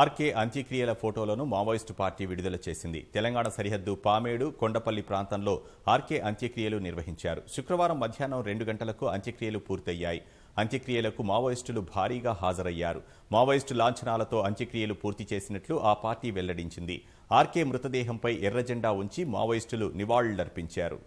RK అంత్యక్రియల ఫోటోలను Maoist party విడుదల చేసింది తెలంగాణ సరిహద్దు పామేడు కొండపల్లి ప్రాంతంలో ఆర్కే అంత్యక్రియలు నిర్వహించారు శుక్రవారం మధ్యాహ్నం రెండు గంటలకు అంత్యక్రియలు పూర్తయ్యాయి అంత్యక్రియలకు మావోయిస్టులు భారీగా హాజరయ్యారు మావోయిస్టు లాంఛనాలతో అంత్యక్రియలు పూర్తి చేసినట్లు ఆ పార్టీ వెల్లడించింది ఆర్కే మృతదేహంపై ఎర్రజెండా ఉంచి మావోయిస్టులు నివాళులర్పించారు